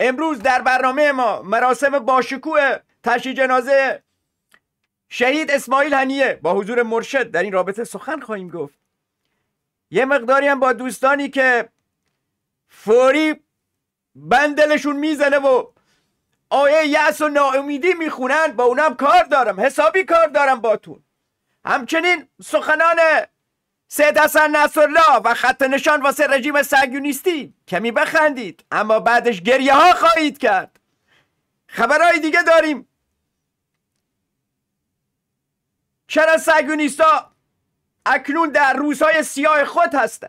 امروز در برنامه ما مراسم باشکوه تشییع جنازه شهید اسماعیل هنیه با حضور مرشد در این رابطه سخن خواهیم گفت یه مقداری هم با دوستانی که فوری بندلشون میزنه و آیه یأس و ناامیدی میخونن با اونم کار دارم حسابی کار دارم باتون همچنین سخنان سید حسن نصرالله و خط نشان واسه رژیم سگیونیستی کمی بخندید اما بعدش گریه ها خواهید کرد خبرهای دیگه داریم چرا سگیونیستا اکنون در روزهای سیاه خود هستن؟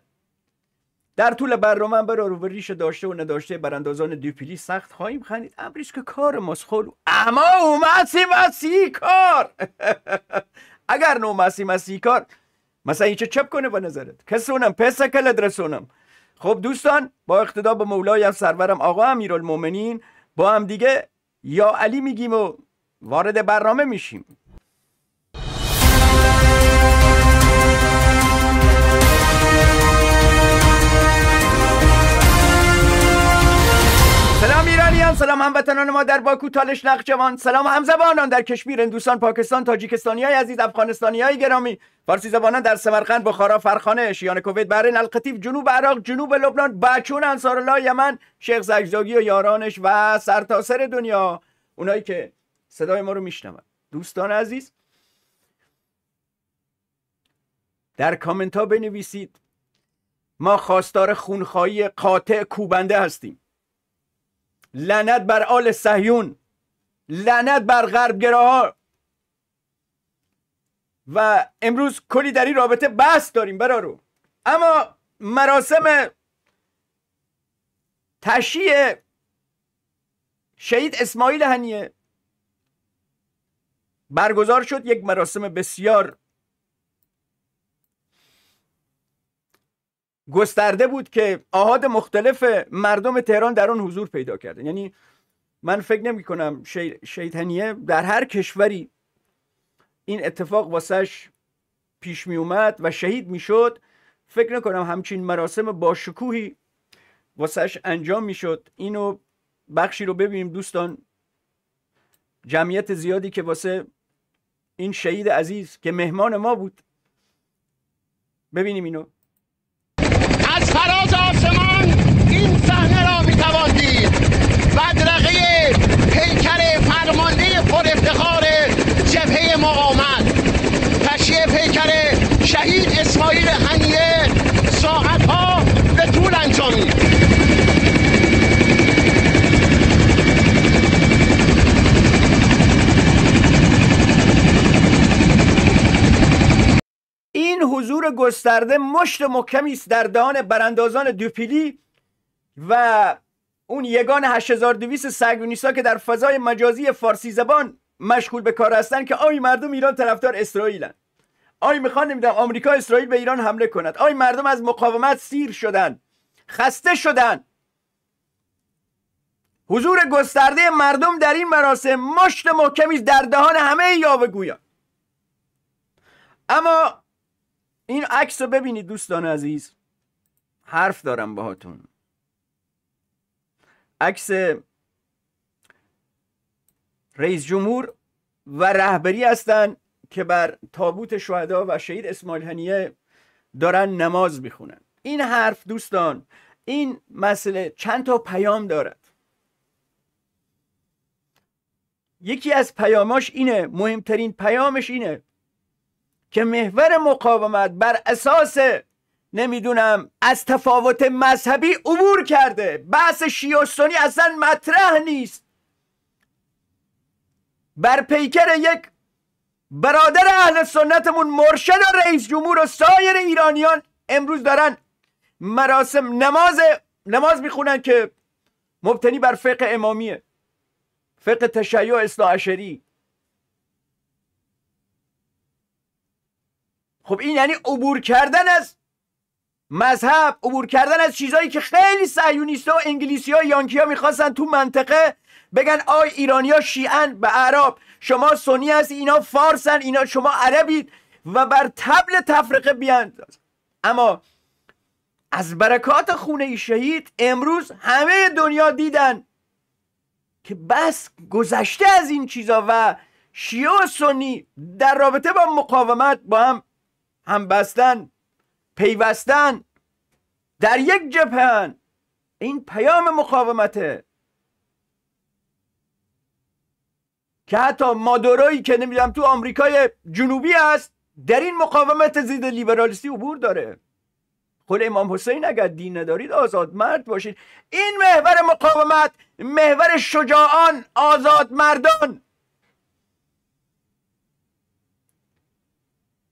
در طول برنامه بر رو ریش داشته و نداشته براندازان دیپلی سخت خواهیم خندید امریش که کار ماست اما اومسی مسی کار اگر نو مسی مسی کار مثلا چه چپ کنه به نظرت کسونم پس کل درسونم خب دوستان با اقتدا به مولایم سرورم آقا امیرالمومنین با هم دیگه یا علی میگیم و وارد برنامه میشیم سلام هموطنان ما در باکو تالش نقچوان سلام همزبانان در کشمیر هندوستان پاکستان تاجیکستانی های عزیز افغانستانی های گرامی فارسی زبانان در سمرقند بخارا فرخانه شیان کووید، بحرین القطیف جنوب عراق جنوب لبنان بچون انصار الله یمن شیخ زگزاگی و یارانش و سرتاسر دنیا اونایی که صدای ما رو میشنوند دوستان عزیز در کامنت ها بنویسید ما خواستار خونخواهی قاطع کوبنده هستیم لعنت بر آل صهیون لعنت بر غربگراها و امروز کلی در این رابطه بحث داریم برارو اما مراسم تشییع شهید اسماعیل هنیه برگزار شد یک مراسم بسیار گسترده بود که آهاد مختلف مردم تهران در آن حضور پیدا کرده یعنی من فکر نمی کنم در هر کشوری این اتفاق واسش پیش می اومد و شهید می شد فکر نکنم همچین مراسم با شکوهی انجام می شد اینو بخشی رو ببینیم دوستان جمعیت زیادی که واسه این شهید عزیز که مهمان ما بود ببینیم اینو از فراز آسمان این صحنه را میتواندید این حضور گسترده مشت محکمی است در دهان براندازان دوپیلی و اون یگان 8200 سگونیسا که در فضای مجازی فارسی زبان مشغول به کار هستند که آی مردم ایران طرفدار اسرائیلن آی میخوان نمیدونم آمریکا اسرائیل به ایران حمله کند آی مردم از مقاومت سیر شدن خسته شدن حضور گسترده مردم در این مراسم مشت محکمی در دهان همه یابگویان اما این عکس رو ببینید دوستان عزیز حرف دارم باهاتون عکس رئیس جمهور و رهبری هستند که بر تابوت شهدا و شهید اسماعیل هنیه دارن نماز میخونن این حرف دوستان این مسئله چند تا پیام دارد یکی از پیاماش اینه مهمترین پیامش اینه که محور مقاومت بر اساس نمیدونم از تفاوت مذهبی عبور کرده بحث شیعه سنی اصلا مطرح نیست بر پیکر یک برادر اهل سنتمون مرشد و رئیس جمهور و سایر ایرانیان امروز دارن مراسم نماز نماز میخونن که مبتنی بر فقه امامیه فقه تشیع اصلاح خب این یعنی عبور کردن از مذهب عبور کردن از چیزایی که خیلی صهیونیست‌ها و انگلیسی ها یانکی ها میخواستن تو منطقه بگن آی ایرانیا شیعن به عرب شما سنی هست اینا فارسن اینا شما عربید و بر تبل تفرقه بیان. اما از برکات خونه شهید امروز همه دنیا دیدن که بس گذشته از این چیزا و شیعه و سنی در رابطه با مقاومت با هم هم بستن پیوستن در یک جپن این پیام مقاومته که حتی مادورویی که نمیدونم تو آمریکای جنوبی است در این مقاومت زید لیبرالیستی عبور داره خود امام حسین اگر دین ندارید آزاد مرد باشید این محور مقاومت محور شجاعان آزاد مردان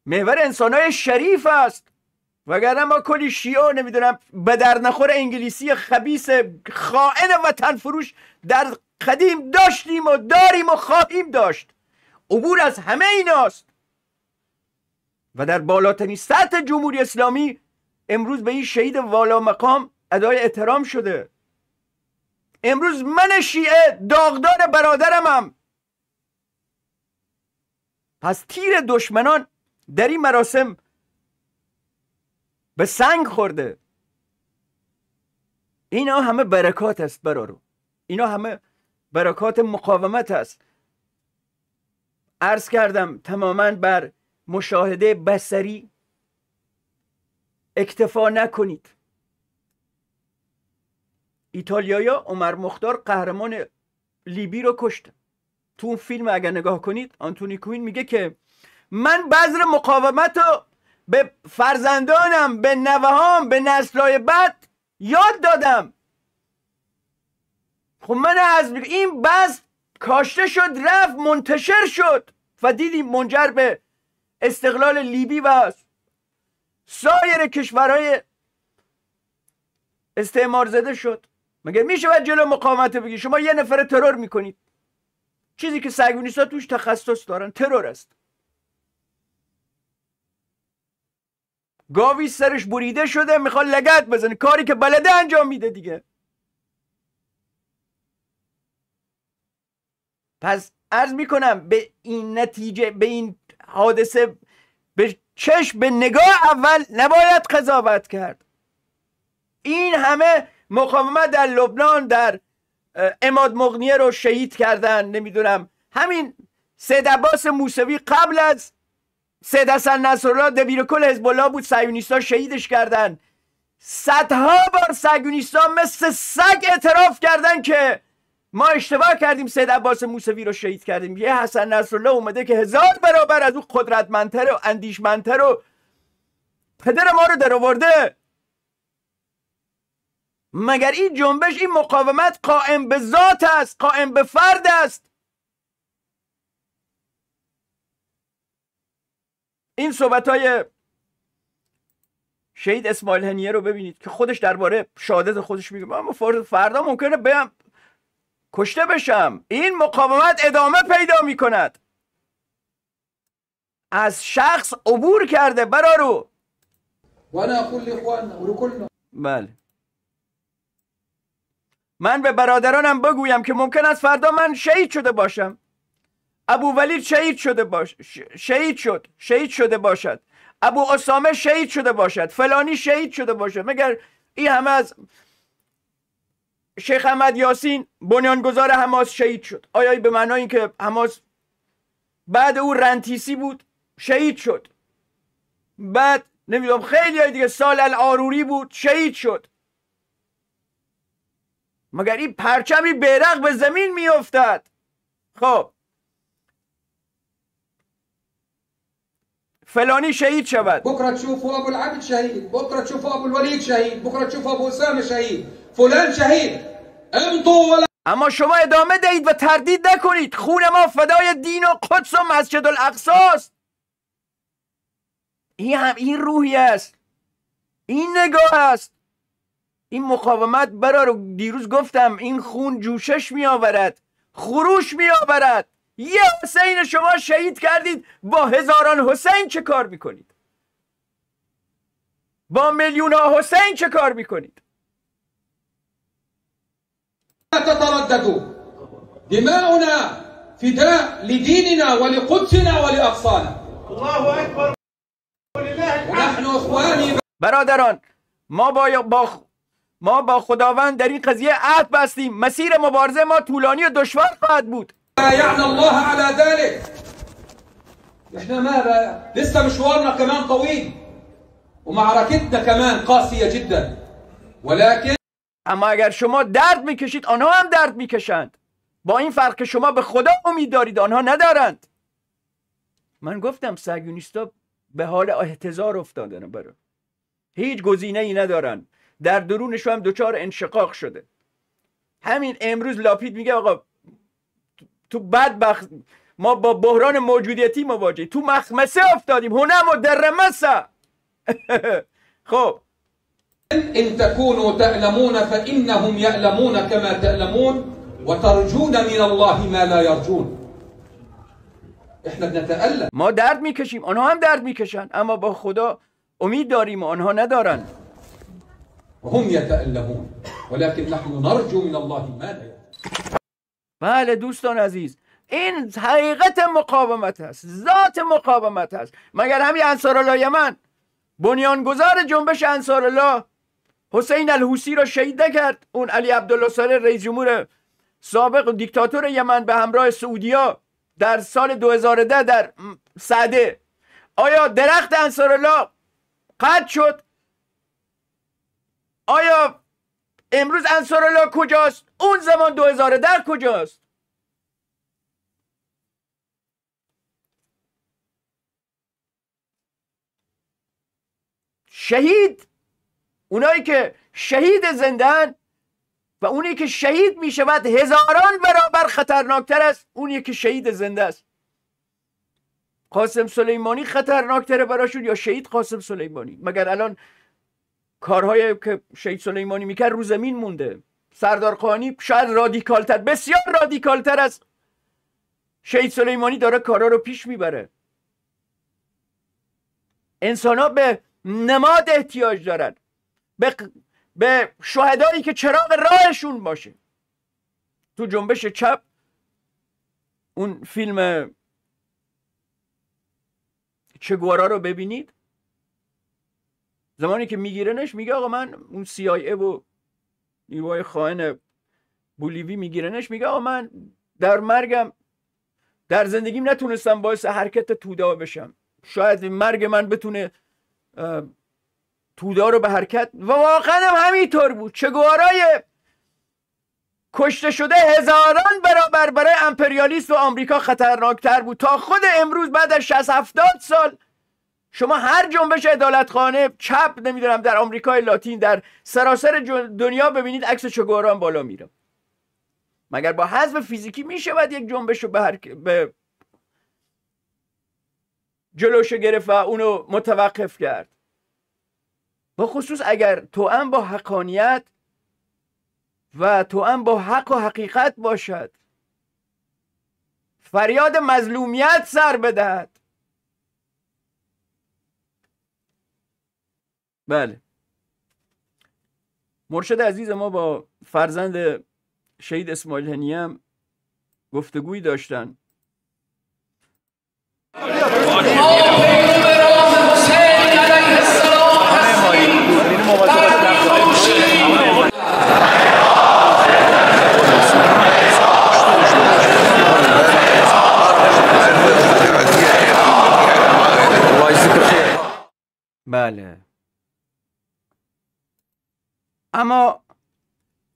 محور انسانهای شریف است وگرنه ما کلی شیعه نمیدونم به در نخور انگلیسی خبیس خائن وطن فروش در قدیم داشتیم و داریم و خواهیم داشت عبور از همه ایناست و در بالاترین سطح جمهوری اسلامی امروز به این شهید والا مقام ادای احترام شده امروز من شیعه داغدار برادرمم پس تیر دشمنان در این مراسم به سنگ خورده اینا همه برکات است برارو اینا همه برکات مقاومت است عرض کردم تماما بر مشاهده بسری اکتفا نکنید ایتالیایا عمر مختار قهرمان لیبی رو کشت تو اون فیلم اگر نگاه کنید آنتونی کوین میگه که من بذر مقاومت رو به فرزندانم به نوهام به نسلای بعد یاد دادم خب من از این بذر کاشته شد رفت منتشر شد و دیدیم منجر به استقلال لیبی و سایر کشورهای استعمار زده شد مگه میشه باید جلو مقاومت بگی شما یه نفر ترور میکنید چیزی که سگونیسا توش تخصص دارن ترور است گاوی سرش بریده شده میخواد لگت بزنه کاری که بلده انجام میده دیگه پس عرض میکنم به این نتیجه به این حادثه به چشم به نگاه اول نباید قضاوت کرد این همه مقاومت در لبنان در اماد مغنیه رو شهید کردن نمیدونم همین سید عباس موسوی قبل از سید حسن نصرالله کل حزب الله بود صهیونیستا شهیدش کردن صدها بار سگونیستا مثل سگ اعتراف کردن که ما اشتباه کردیم سید عباس موسوی رو شهید کردیم یه حسن نصرالله اومده که هزار برابر از او قدرتمندتر و اندیشمندتر و پدر ما رو درآورده مگر این جنبش این مقاومت قائم به ذات است قائم به فرد است این صحبت های شهید اسماعیل هنیه رو ببینید که خودش درباره شهادت خودش میگه من فردا ممکنه بیم کشته بشم این مقاومت ادامه پیدا میکند از شخص عبور کرده رو بله من به برادرانم بگویم که ممکن است فردا من شهید شده باشم ابو ولید شهید شده باش شهید شد شهید شده باشد ابو اسامه شهید شده باشد فلانی شهید شده باشد مگر این همه از شیخ احمد یاسین بنیانگذار حماس شهید شد آیا به معنای اینکه حماس بعد او رنتیسی بود شهید شد بعد نمیدونم خیلی دیگه سال الاروری بود شهید شد مگر این پرچمی بیرق به زمین میافتد خب فلانی شهید شود بکره تشوف ابو العبد شهید. بکره تشوف ابو الولید شهید بکره تشوف ابو اسامه شهید فلان شهید اما شما ادامه دهید و تردید نکنید خون ما فدای دین و قدس و مسجد الاقصاست این هم این روحی است این نگاه است این مقاومت برا رو دیروز گفتم این خون جوشش می خروش می یه حسین شما شهید کردید با هزاران حسین چه کار میکنید با میلیون ها حسین چه کار میکنید تترددوا دماؤنا فداء لديننا ولقدسنا ولاقصانا الله اكبر برادران ما با, ما با خداوند در این قضیه عهد بستیم مسیر مبارزه ما طولانی و دشوار خواهد بود يعنى الله على ذلك احنا ما لسه مشوارنا كمان طويل ومعركتنا كمان قاسية جدا ولكن اما اگر شما درد میکشید آنها هم درد میکشند با این فرق که شما به خدا امید دارید آنها ندارند من گفتم سگونیستا به حال احتضار افتادن برای هیچ گزینه ای ندارن در درونشو هم دچار انشقاق شده همین امروز لاپید میگه آقا تو بدبخت ما با بحران موجودیتی مواجهیم تو مخمسه افتادیم هنم و درمسه خب ان تكونوا تعلمون فانهم يعلمون كما تعلمون وترجون من الله ما لا يرجون احنا بنتالم ما درد میکشیم آنها هم درد میکشن اما با خدا امید داریم و آنها ندارن هم يتالمون ولكن نحن نرجو من الله ما لا بله دوستان عزیز این حقیقت مقاومت است ذات مقاومت است. مگر همین انصارالله یمن بنیانگذار جنبش انصارالله حسین الحوسی را شهید نکرد اون علی عبدالله صالح رئیس جمهور سابق دیکتاتور یمن به همراه سعودیا در سال 2010 در سعده آیا درخت انصارالله قطع شد آیا امروز الله کجاست اون زمان 2000 در کجاست شهید اونایی که شهید زندن و اونی که شهید می شود هزاران برابر خطرناکتر است اونی که شهید زنده است قاسم سلیمانی خطرناکتره براشون یا شهید قاسم سلیمانی مگر الان کارهایی که شهید سلیمانی میکرد رو زمین مونده سردار قانی شاید رادیکالتر بسیار رادیکالتر از شهید سلیمانی داره کارا رو پیش میبره انسان ها به نماد احتیاج دارن به, به شهدایی که چراغ راهشون باشه تو جنبش چپ اون فیلم چگوارا رو ببینید زمانی که میگیرنش میگه آقا من اون ای و نیروهای خائن بولیوی میگیرنش میگه آقا من در مرگم در زندگیم نتونستم باعث حرکت تودا بشم شاید مرگ من بتونه تودا رو به حرکت و واقعا هم همینطور بود چگوارای کشته شده هزاران برابر برای امپریالیست و آمریکا خطرناکتر بود تا خود امروز بعد از 60 70 سال شما هر جنبش عدالتخانه چپ نمیدونم در آمریکای لاتین در سراسر دنیا ببینید عکس چگوران بالا میره مگر با حذف فیزیکی میشود یک جنبش رو به, هر... به جلوش گرفت و اونو متوقف کرد با خصوص اگر تو هم با حقانیت و تو هم با حق و حقیقت باشد فریاد مظلومیت سر بدهد بله مرشد عزیز ما با فرزند شهید اسماعیل هنیم گفتگویی داشتن بله اما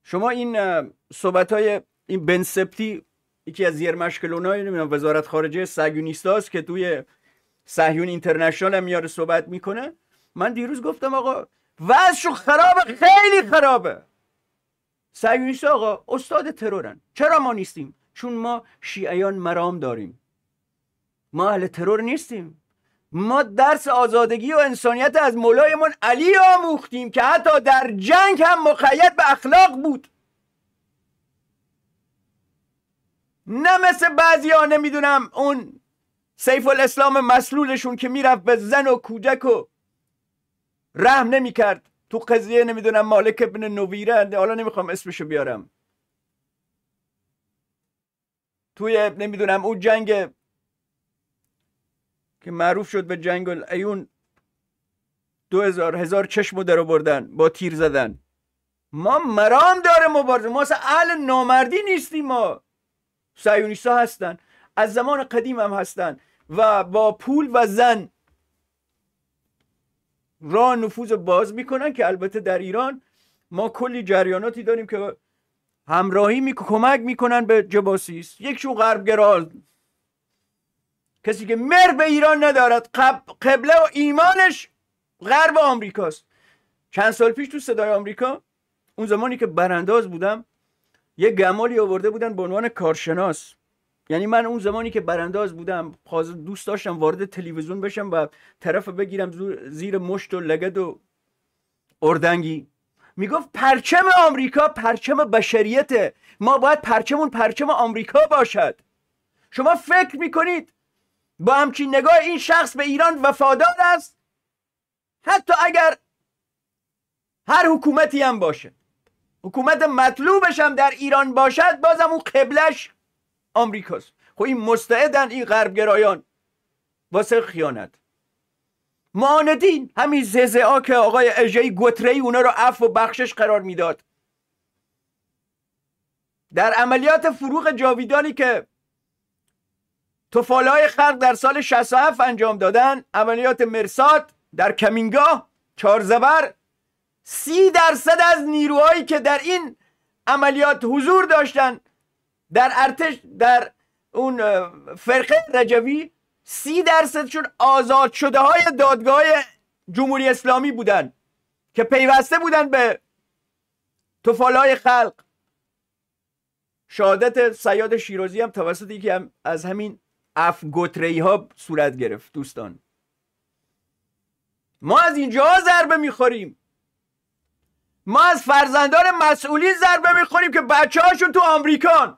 شما این صحبت های این بنسپتی یکی از مشکلون های وزارت خارجه هاست که توی سهیون اینترنشنال هم میاره صحبت میکنه من دیروز گفتم آقا وزشو خرابه خیلی خرابه سهیونیست آقا استاد ترورن چرا ما نیستیم چون ما شیعیان مرام داریم ما اهل ترور نیستیم ما درس آزادگی و انسانیت از مولایمون علی آموختیم که حتی در جنگ هم مقید به اخلاق بود نه مثل بعضی ها نمیدونم اون سیف الاسلام مسلولشون که میرفت به زن و کودک و رحم نمیکرد تو قضیه نمیدونم مالک ابن نویره حالا نمیخوام اسمشو بیارم توی نمیدونم اون جنگ که معروف شد به جنگ ایون دو هزار هزار چشم بردن با تیر زدن ما مرام داره مبارزه ما اصلا اهل نامردی نیستیم ما ها هستن از زمان قدیم هم هستن و با پول و زن را نفوذ باز میکنن که البته در ایران ما کلی جریاناتی داریم که همراهی کمک میکنن به جباسیس شو غربگرا کسی که مر به ایران ندارد قبله و ایمانش غرب آمریکاست چند سال پیش تو صدای آمریکا اون زمانی که برانداز بودم یه گمالی آورده بودن به عنوان کارشناس یعنی من اون زمانی که برانداز بودم دوست داشتم وارد تلویزیون بشم و طرف بگیرم زیر مشت و لگد و اردنگی میگفت پرچم آمریکا پرچم بشریته ما باید پرچمون پرچم آمریکا باشد شما فکر میکنید با همچین نگاه این شخص به ایران وفادار است حتی اگر هر حکومتی هم باشه حکومت مطلوبش هم در ایران باشد بازم اون قبلش آمریکاست خب این مستعدن این غربگرایان واسه خیانت معاندین همین ها که آقای اژهی گتری اونا رو عفو و بخشش قرار میداد در عملیات فروغ جاویدانی که های خلق در سال 67 انجام دادن عملیات مرسات در کمینگاه چارزبر سی درصد از نیروهایی که در این عملیات حضور داشتن در ارتش در اون فرقه رجوی سی درصدشون آزاد شده های دادگاه جمهوری اسلامی بودن که پیوسته بودن به های خلق شهادت سیاد شیرازی هم توسط یکی از همین افگوتری ها صورت گرفت دوستان ما از اینجا ضربه میخوریم ما از فرزندان مسئولی ضربه میخوریم که بچه هاشون تو آمریکان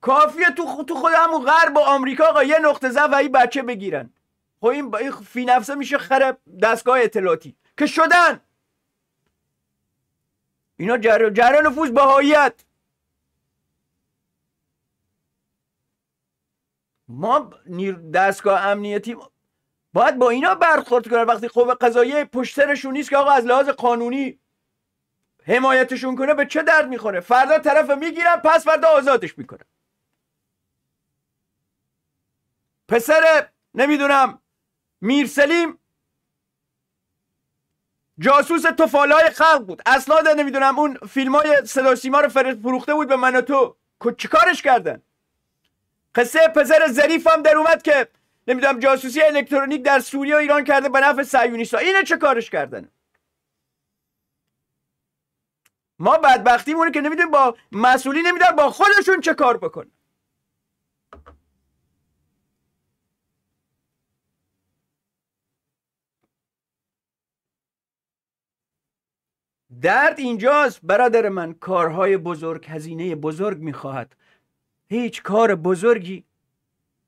کافیه تو, تو خود همون غرب و آمریکا آقا یه نقطه ضعف این بچه بگیرن خب این, این فی نفسه میشه خراب دستگاه اطلاعاتی که شدن اینا جر... جریان نفوذ ما دستگاه امنیتی باید با اینا برخورد کنن وقتی خوب قضاییه پشت نیست که آقا از لحاظ قانونی حمایتشون کنه به چه درد میخوره فردا طرف میگیرن پس فردا آزادش میکنه. پسر نمیدونم میرسلیم جاسوس های خلق بود اصلا نمیدونم اون فیلم های سیما رو فروخته بود به من و تو چیکارش کردن قصه پسر ظریف هم در اومد که نمیدونم جاسوسی الکترونیک در سوریه و ایران کرده به نفع صهیونیست‌ها اینه چه کارش کردن ما بدبختی مونه که نمیدونیم با مسئولی نمیدونم با خودشون چه کار بکنن درد اینجاست برادر من کارهای بزرگ هزینه بزرگ میخواهد هیچ کار بزرگی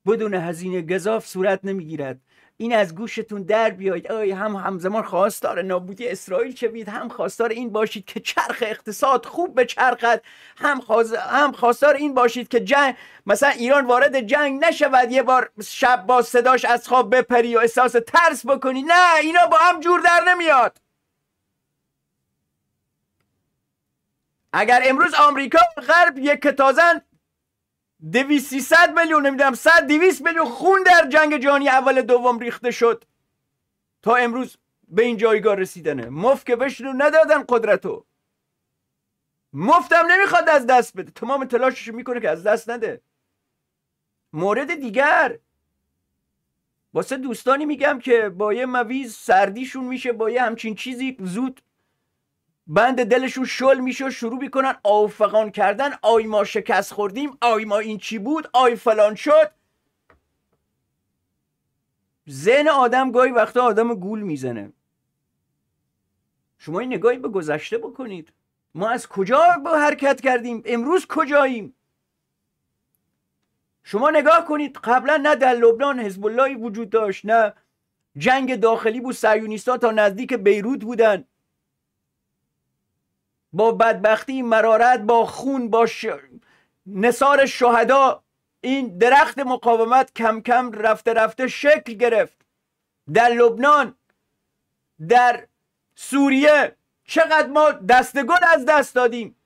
بدون هزینه گذاف صورت نمیگیرد این از گوشتون در بیاید آی هم همزمان خواستار نابودی اسرائیل شوید هم خواستار این باشید که چرخ اقتصاد خوب به چرخد هم, هم خواستار این باشید که جنگ مثلا ایران وارد جنگ نشود یه بار شب با صداش از خواب بپری و احساس ترس بکنی نه اینا با هم جور در نمیاد اگر امروز آمریکا و غرب یک تازن دویست میلیون نمیدونم صد دویست میلیون خون در جنگ جهانی اول دوم ریخته شد تا امروز به این جایگاه رسیدنه مفت که بشنو ندادن قدرتو مفتم نمیخواد از دست بده تمام تلاشش میکنه که از دست نده مورد دیگر واسه دوستانی میگم که با یه مویز سردیشون میشه با یه همچین چیزی زود بند دلشون شل میشه و شروع میکنن آفقان کردن آی ما شکست خوردیم آی ما این چی بود آی فلان شد ذهن آدم گاهی وقتا آدم گول میزنه شما این نگاهی به گذشته بکنید ما از کجا به حرکت کردیم امروز کجاییم شما نگاه کنید قبلا نه در لبنان حزب وجود داشت نه جنگ داخلی بود ها تا نزدیک بیروت بودن با بدبختی مرارت با خون با ش... نصار شهدا این درخت مقاومت کم کم رفته رفته شکل گرفت در لبنان در سوریه چقدر ما دستگل از دست دادیم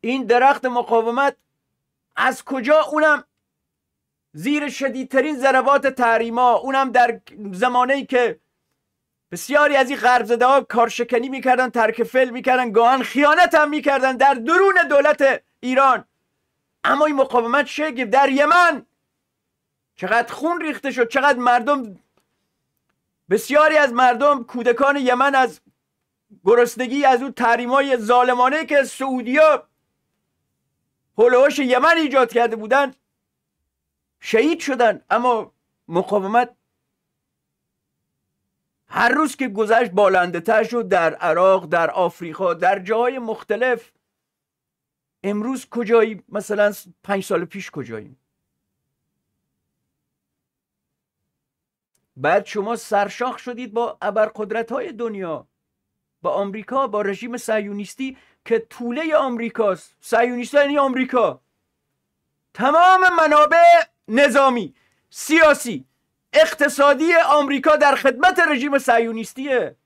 این درخت مقاومت از کجا اونم زیر شدیدترین ضربات تحریما اونم در زمانی که بسیاری از این غرب زده ها کارشکنی میکردن ترک فل میکردن گاهن خیانت هم میکردن در درون دولت ایران اما این مقاومت شگفت در یمن چقدر خون ریخته شد چقدر مردم بسیاری از مردم کودکان یمن از گرسنگی از اون های ظالمانه که سعودیا هلوهاش یمن ایجاد کرده بودن شهید شدن اما مقاومت هر روز که گذشت بالنده تر شد در عراق در آفریقا در جاهای مختلف امروز کجایی مثلا پنج سال پیش کجاییم بعد شما سرشاخ شدید با ابرقدرت های دنیا با آمریکا با رژیم سیونیستی که طوله آمریکاست سیونیست یعنی آمریکا تمام منابع نظامی سیاسی اقتصادی آمریکا در خدمت رژیم سیونیستیه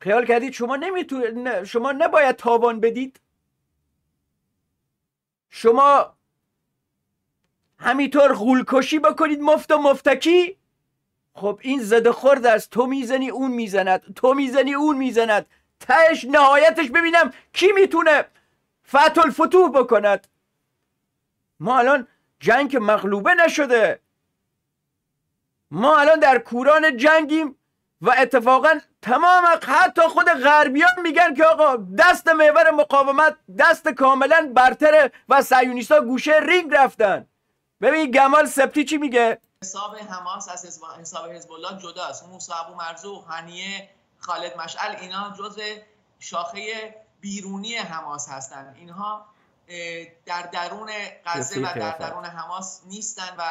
خیال کردید شما نمیتو... شما نباید تابان بدید شما همینطور غولکشی بکنید مفت و مفتکی خب این زده خورد است تو میزنی اون میزند تو میزنی اون میزند تهش نهایتش ببینم کی میتونه فتح الفتوح بکند ما الان جنگ مغلوبه نشده ما الان در کوران جنگیم و اتفاقا تمام حتی خود غربیان میگن که آقا دست محور مقاومت دست کاملا برتر و سیونیستا گوشه رینگ رفتن ببین گمال سبتی چی میگه حساب حماس از حساب حزب الله جداست موسی ابو و هنیه خالد مشعل اینا جز شاخه بیرونی حماس هستند اینها در درون غزه و در درون حماس نیستن و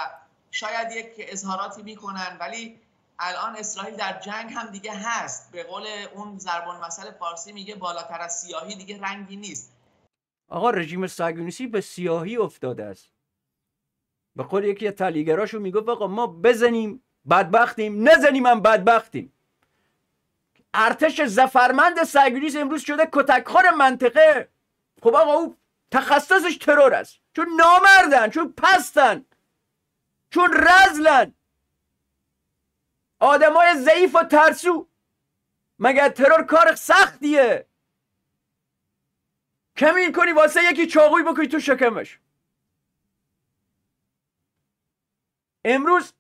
شاید یک اظهاراتی میکنن ولی الان اسرائیل در جنگ هم دیگه هست به قول اون زربان مسئله فارسی میگه بالاتر از سیاهی دیگه رنگی نیست آقا رژیم ساگونیسی به سیاهی افتاده است به قول یکی تلیگراشو میگفت آقا ما بزنیم بدبختیم نزنیم هم بدبختیم ارتش زفرمند ساگونیس امروز شده کتکخور منطقه خب آقا او تخصصش ترور است چون نامردن چون پستن چون رزلن آدمای ضعیف و ترسو مگر ترور کار سختیه کمین کنی واسه یکی چاقوی بکنی تو شکمش امروز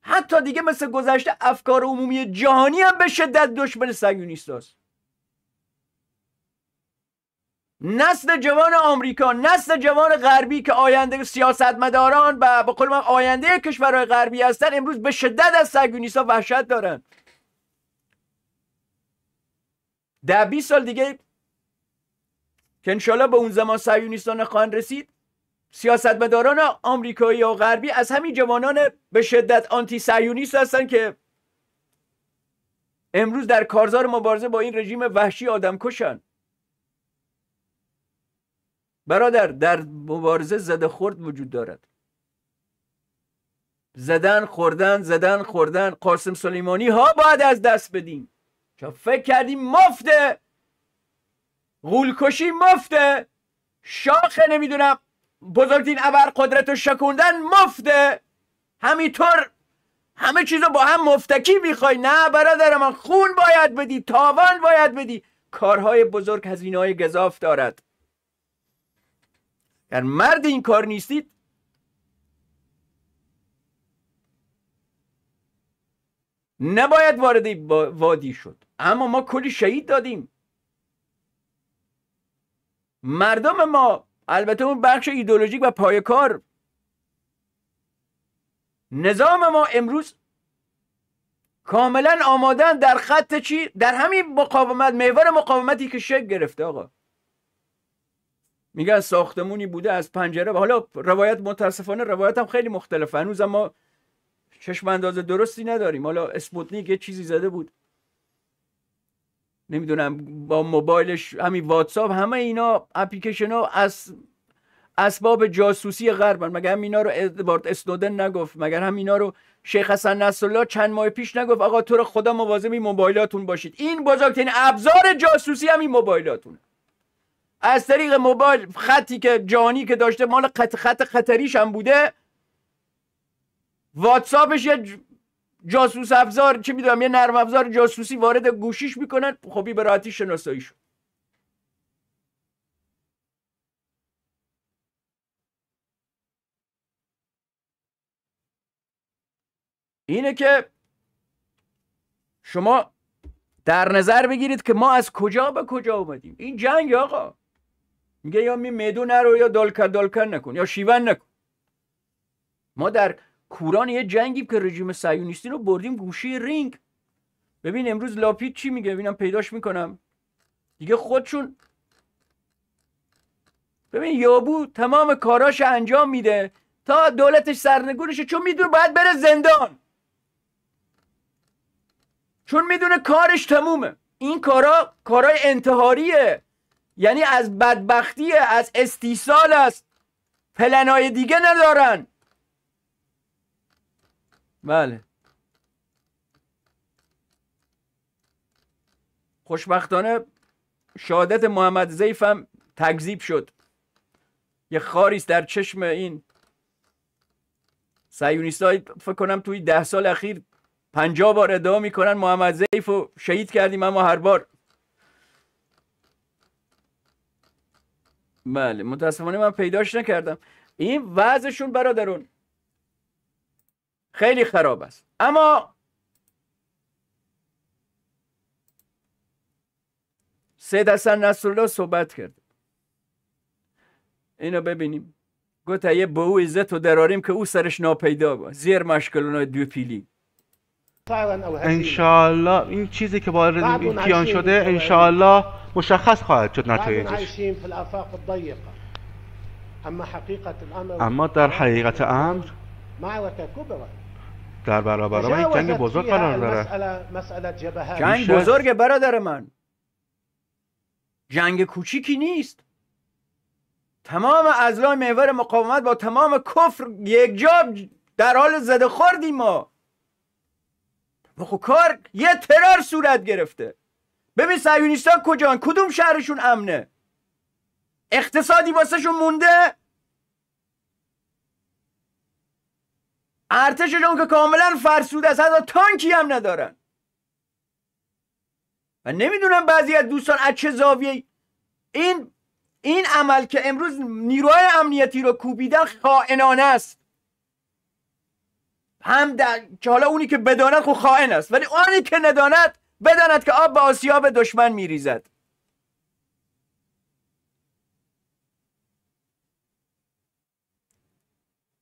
حتی دیگه مثل گذشته افکار عمومی جهانی هم به شدت دشمن سگیونیست هست نسل جوان آمریکا نسل جوان غربی که آینده سیاستمداران و با قول من آینده کشورهای غربی هستن امروز به شدت از ها وحشت دارن ده بیس سال دیگه که انشالله به اون زمان سیونیستان خواهند رسید سیاستمداران آمریکایی و غربی از همین جوانان به شدت آنتی سیونیست هستن که امروز در کارزار مبارزه با این رژیم وحشی آدم کشن برادر در مبارزه زده خورد وجود دارد زدن خوردن زدن خوردن قاسم سلیمانی ها باید از دست بدیم چون فکر کردیم مفته غولکشی مفته شاخه نمیدونم بزرگین ابر قدرت و شکوندن مفته همینطور همه چیز رو با هم مفتکی میخوای نه برادر من خون باید بدی تاوان باید بدی کارهای بزرگ هزینه های گذاف دارد اگر مرد این کار نیستید نباید وارد وادی شد اما ما کلی شهید دادیم مردم ما البته اون بخش ایدولوژیک و پایکار نظام ما امروز کاملا آمادن در خط چی در همین مقاومت محور مقاومتی که شکل گرفته آقا میگه ساختمونی بوده از پنجره حالا روایت متاسفانه روایت هم خیلی مختلف هنوز ما چشم اندازه درستی نداریم حالا اسپوتنیک یه چیزی زده بود نمیدونم با موبایلش همین واتساپ همه اینا اپلیکیشن ها از اسباب جاسوسی غربن مگر هم اینا رو ادوارد اسنودن نگفت مگر هم اینا رو شیخ حسن نصرالله چند ماه پیش نگفت آقا تو رو خدا مواظب این موبایلاتون باشید این بزرگترین ابزار جاسوسی همین موبایلاتونه از طریق موبایل خطی که جانی که داشته مال خط خط خطریش هم بوده واتساپش یه جاسوس افزار چه میدونم یه نرم افزار جاسوسی وارد گوشیش میکنن خوبی به راحتی شناسایی شد اینه که شما در نظر بگیرید که ما از کجا به کجا اومدیم این جنگ آقا میگه یا می میدو نرو یا دالکر دالکر نکن یا شیون نکن ما در کوران یه جنگی که رژیم سیونیستی رو بردیم گوشی رینگ ببین امروز لاپید چی میگه ببینم پیداش میکنم دیگه خودشون ببین یابو تمام کاراش انجام میده تا دولتش سرنگونشه چون میدونه باید بره زندان چون میدونه کارش تمومه این کارا کارای انتحاریه یعنی از بدبختی از استیصال است پلنای دیگه ندارن بله خوشبختانه شهادت محمد زیف هم تکذیب شد یه خاریس در چشم این سیونیست های فکر کنم توی ده سال اخیر پنجاه بار ادعا میکنن محمد زیف رو شهید کردیم اما هر بار بله متاسفانه من پیداش نکردم این وضعشون برادرون خیلی خراب است اما سید حسن نصرالله صحبت کرد اینو ببینیم گفت یه به او عزت و دراریم که او سرش ناپیدا با زیر مشکلون های دو پیلی انشاالله این چیزی که وارد کیان شده الله مشخص خواهد شد نتایجش اما در حقیقت امر در برابر من یک جنگ بزرگ قرار داره جنگ بزرگ برادر من جنگ کوچیکی نیست تمام ازلای محور مقاومت با تمام کفر یک جا در حال زده خوردیم ما خب کار یه ترار صورت گرفته ببین کجا کجان کدوم شهرشون امنه اقتصادی واسهشون مونده ارتششون که کاملا فرسود است حتی تانکی هم ندارن و نمیدونم بعضی از دوستان از چه زاویه این این عمل که امروز نیروهای امنیتی رو کوبیدن خائنانه است هم در که حالا اونی که بداند خو خب خائن است ولی آنی که نداند بداند که آب به آسیاب دشمن میریزد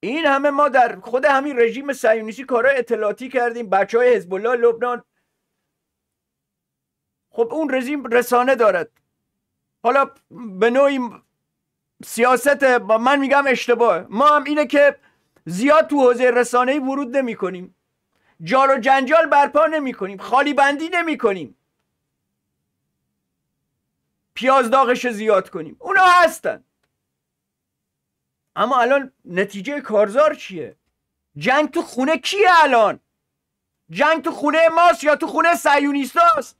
این همه ما در خود همین رژیم سیونیسی کارهای اطلاعاتی کردیم بچه های حزب لبنان خب اون رژیم رسانه دارد حالا به نوعی سیاست من میگم اشتباه ما هم اینه که زیاد تو حوزه رسانه ورود نمی کنیم جار و جنجال برپا نمی کنیم خالی بندی نمی کنیم پیاز داغش زیاد کنیم اونا هستن اما الان نتیجه کارزار چیه جنگ تو خونه کیه الان جنگ تو خونه ماست یا تو خونه سیونیستاست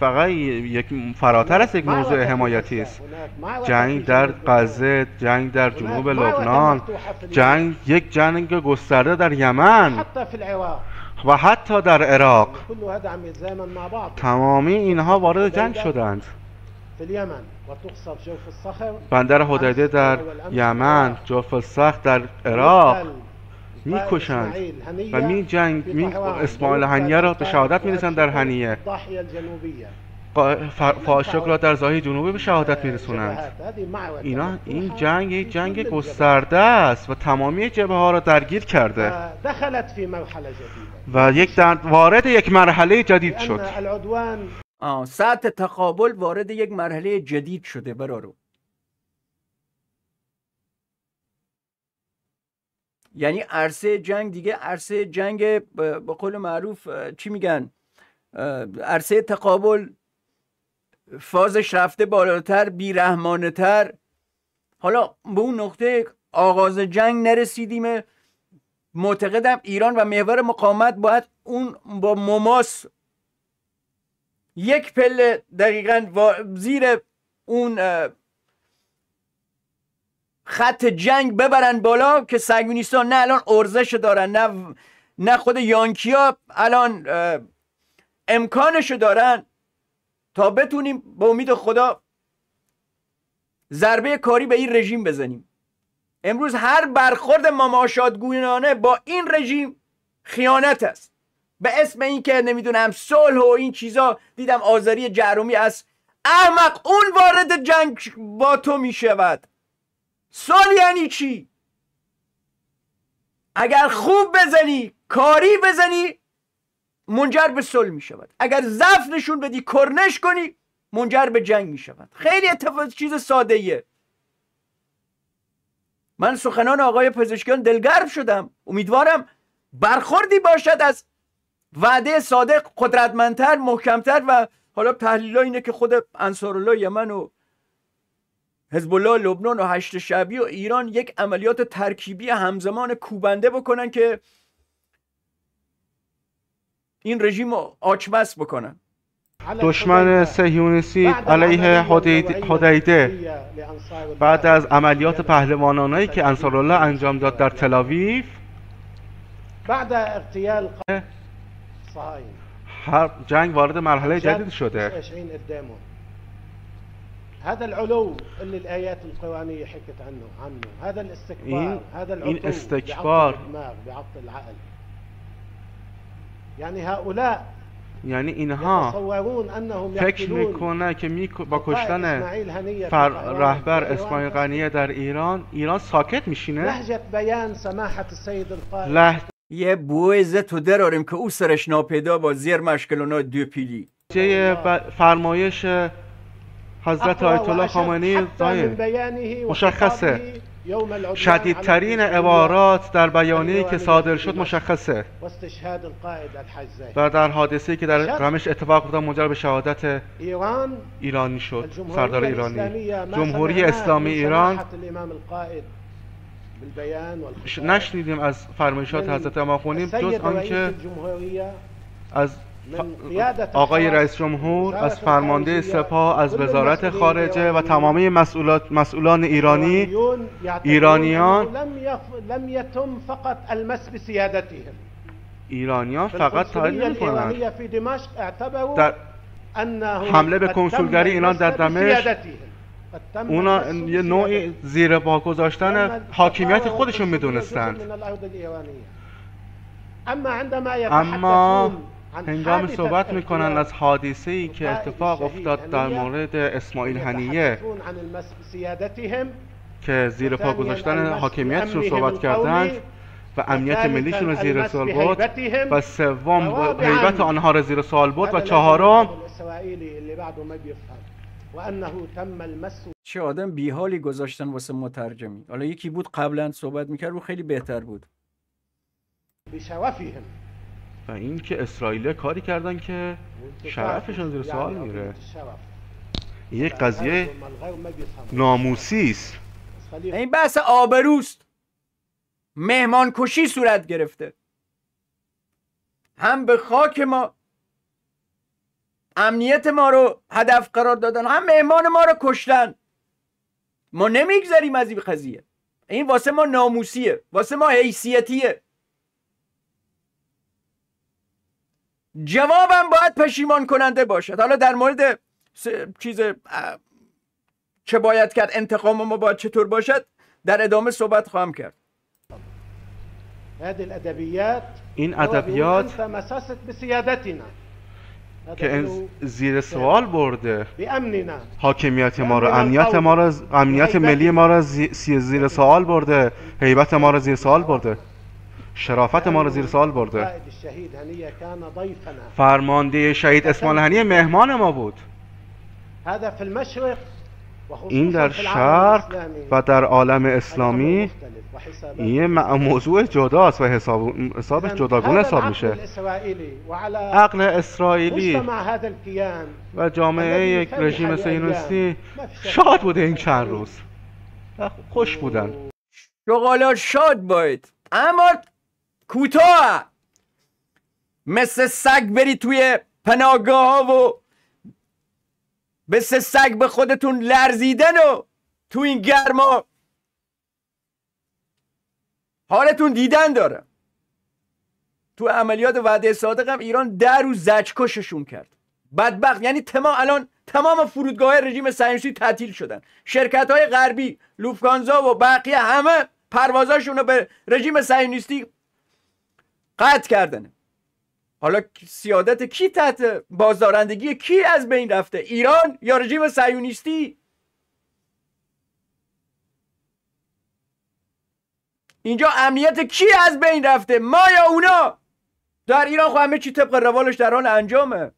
فقط یک فراتر از یک موضوع حمایتی است جنگ در غزه جنگ در جنوب لبنان جنگ یک جنگ گسترده در یمن و حتی در عراق تمامی اینها وارد جنگ شدند بندر حدیده در یمن جوف سخت در عراق میکشند و می جنگ می اسماعیل هنیه را به شهادت میرسند در هنیه فاشق را در زاهی جنوبی به شهادت میرسونند اینا این جنگ یک جنگ گسترده است و تمامی جبه ها را درگیر کرده و یک وارد یک مرحله جدید شد ساعت تقابل وارد یک مرحله جدید شده برارو یعنی عرصه جنگ دیگه عرصه جنگ به قول معروف چی میگن عرصه تقابل فازش رفته بالاتر بیرحمانه تر حالا به اون نقطه آغاز جنگ نرسیدیم معتقدم ایران و محور مقاومت باید اون با مماس یک پله دقیقا زیر اون خط جنگ ببرن بالا که سگونیستان نه الان ارزش دارن نه نه خود یانکیا الان امکانشو دارن تا بتونیم به امید خدا ضربه کاری به این رژیم بزنیم امروز هر برخورد ماماشادگوینانه با این رژیم خیانت است به اسم این که نمیدونم صلح و این چیزا دیدم آذری جرومی است احمق اون وارد جنگ با تو میشود سل یعنی چی اگر خوب بزنی کاری بزنی منجر به صلح می شود اگر ضعف نشون بدی کرنش کنی منجر به جنگ می شود خیلی اتفاق چیز ساده ایه. من سخنان آقای پزشکیان دلگرم شدم امیدوارم برخوردی باشد از وعده صادق قدرتمندتر محکمتر و حالا تحلیل اینه که خود انصار الله یمن حزب الله لبنان و هشت شبی و ایران یک عملیات ترکیبی همزمان کوبنده بکنن که این رژیم رو آچمس بکنن دشمن سهیونیسی علیه حدیده بعد از عملیات پهلوانانی که انصارالله انجام داد در تلاویف بعد اغتیال جنگ وارد مرحله جدید شده هذا العلو اللي الآيات القرآنية حكت عنه عنه هذا الاستكبار إيه؟ هذا الاستكبار إيه استكبار بعطل الدماغ بعطل العقل يعني هؤلاء یعنی اینها فکر میکنه که می با کشتن فر رهبر اسماعیل غنیه در ایران ایران ساکت میشینه یه بویزه تو دراریم که او سرش ناپیدا با زیر مشکلونا پیلی فرمایش حضرت آیت الله خامنه‌ای مشخصه شدیدترین عبارات در بیانیه‌ای که صادر شد مشخصه و در حادثه‌ای که در رمش اتفاق افتاد منجر به شهادت ایرانی شد سردار ایرانی جمهوری اسلامی ایران نشنیدیم از فرمایشات یعنی حضرت امام خمینی جز آنکه از آقای رئیس جمهور از فرمانده سپاه از وزارت خارجه و یعنی تمامی مسئولان ایرانی ایرانیان ایرانیان فقط تایید کنند در حمله به کنسولگری ایران در دمشق اونا یه نوعی زیر پا گذاشتن حاکمیت خودشون میدونستند اما هنگام صحبت میکنن از حادثه ای که اتفاق افتاد در مورد اسماعیل هنیه که زیر پا گذاشتن حاکمیت رو صحبت کردند و امنیت ملیشون رو زیر سوال بود و سوم حیبت آنها رو زیر سوال بود و چهارم چه آدم بیحالی گذاشتن واسه مترجمی حالا یکی بود قبلا صحبت میکرد و خیلی بهتر بود و اینکه اسرائیل کاری کردن که شرفشون زیر سوال یعنی میره یک قضیه ناموسی است این بحث آبروست مهمان کشی صورت گرفته هم به خاک ما امنیت ما رو هدف قرار دادن هم مهمان ما رو کشتن ما نمیگذاریم از این قضیه این واسه ما ناموسیه واسه ما حیثیتیه جوابم باید پشیمان کننده باشد حالا در مورد چیز چه باید کرد انتقام ما باید چطور باشد در ادامه صحبت خواهم کرد این ادبیات که زیر سوال برده حاکمیت ما رو، امنیت ما رو، امنیت ملی ما رو زیر سوال برده حیبت ما رو زیر سوال برده شرافت ما را زیر سال برده فرمانده شهید اسماعیل هنیه مهمان ما بود این در شرق و در عالم اسلامی یه موضوع جداست و حساب حسابش جداگونه حساب میشه عقل اسرائیلی و جامعه یک رژیم سینوسی شاد بوده این چند روز خوش بودن شغالا شاد باید اما کوتاه مثل سگ بری توی پناگاه ها و مثل سگ به خودتون لرزیدن و تو این گرما حالتون دیدن داره تو عملیات وعده صادق هم ایران در روز زجکششون کرد بدبخت یعنی تمام الان تمام فرودگاه رژیم صهیونیستی تعطیل شدن شرکت های غربی لوفکانزا و بقیه همه پروازاشون رو به رژیم صهیونیستی قطع کردنه حالا سیادت کی تحت بازدارندگی کی از بین رفته ایران یا رژیم سیونیستی اینجا امنیت کی از بین رفته ما یا اونا در ایران خب همه چی طبق روالش در حال انجامه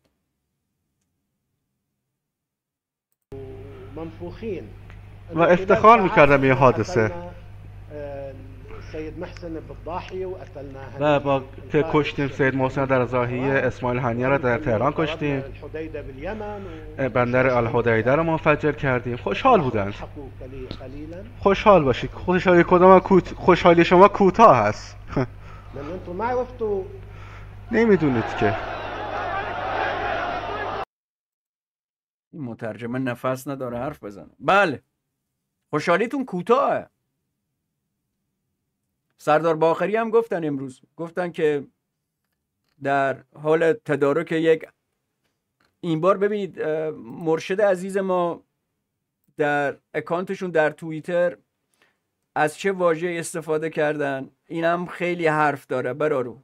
منفوخین و افتخار میکردم این حادثه سید محسن و با کشتیم سید محسن در زاهیه اسماعیل هنیه را در تهران کشتیم بندر الحدیده ما منفجر کردیم خوشحال بودند خوشحال باشید خوشحالی کدام خوشحالی شما کوتاه هست نمیدونید که این مترجمه نفس نداره حرف بزنه بله خوشحالیتون کوتاه. سردار باخری هم گفتن امروز گفتن که در حال تدارک یک این بار ببینید مرشد عزیز ما در اکانتشون در توییتر از چه واژه استفاده کردن اینم خیلی حرف داره برارو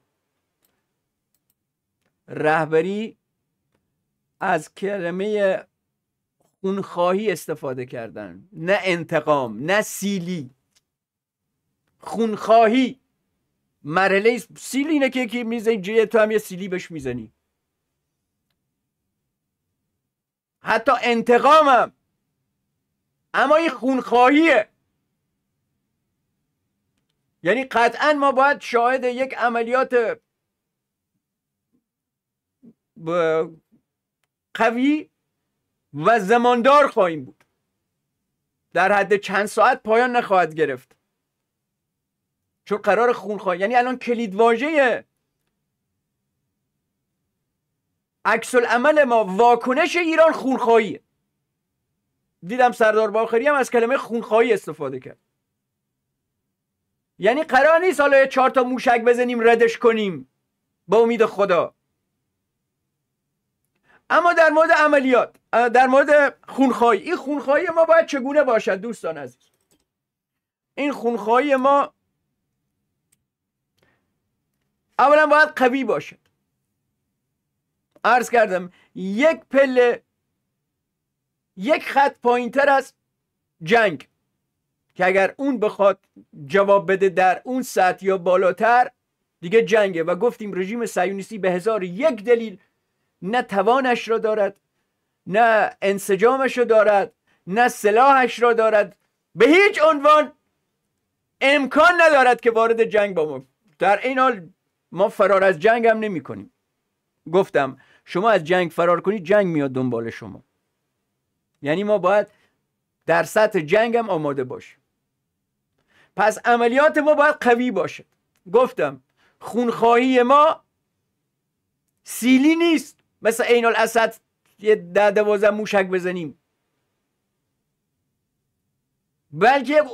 رهبری از کلمه خونخواهی استفاده کردن نه انتقام نه سیلی خونخواهی مرحله سیل اینه که یکی میزنی جیه تو هم یه سیلی بهش میزنی حتی انتقامم اما این خونخواهیه یعنی قطعا ما باید شاهد یک عملیات قوی و زماندار خواهیم بود در حد چند ساعت پایان نخواهد گرفت چون قرار خونخواهی یعنی الان کلید واژه عکس عمل ما واکنش ایران خونخواهی دیدم سردار باخری هم از کلمه خونخواهی استفاده کرد یعنی قرار نیست حالا چهار تا موشک بزنیم ردش کنیم با امید خدا اما در مورد عملیات در مورد خونخواهی این خونخواهی ما باید چگونه باشد دوستان عزیز این خونخواهی ما اولا باید قوی باشد عرض کردم یک پله یک خط تر از جنگ که اگر اون بخواد جواب بده در اون سطح یا بالاتر دیگه جنگه و گفتیم رژیم سیونیستی به هزار یک دلیل نه توانش را دارد نه انسجامش را دارد نه سلاحش را دارد به هیچ عنوان امکان ندارد که وارد جنگ با ما در این حال ما فرار از جنگ هم نمی کنیم گفتم شما از جنگ فرار کنید جنگ میاد دنبال شما یعنی ما باید در سطح جنگ هم آماده باشیم پس عملیات ما باید قوی باشه گفتم خونخواهی ما سیلی نیست مثل عین الاسد یه ده دوازه موشک بزنیم بلکه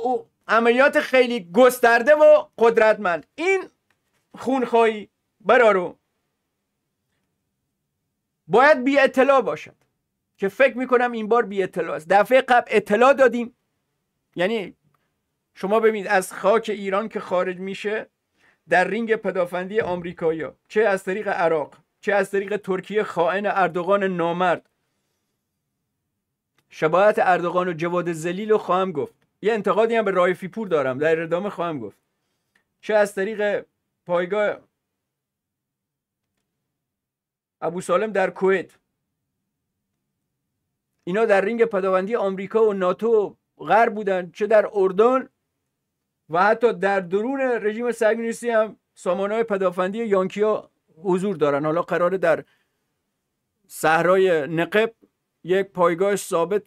عملیات خیلی گسترده و قدرتمند این خواهی برارو باید بی اطلاع باشد که فکر میکنم این بار بی اطلاع است دفعه قبل اطلاع دادیم یعنی شما ببینید از خاک ایران که خارج میشه در رینگ پدافندی آمریکایا چه از طریق عراق چه از طریق ترکیه خائن اردوغان نامرد شباهت اردوغان و جواد زلیل رو خواهم گفت یه انتقادی هم به رایفی پور دارم در ادامه خواهم گفت چه از طریق پایگاه ابو سالم در کویت اینا در رینگ پدافندی آمریکا و ناتو غرب بودن چه در اردن و حتی در درون رژیم سگنیسی هم سامانه پدافندی یانکی حضور دارن حالا قراره در صحرای نقب یک پایگاه ثابت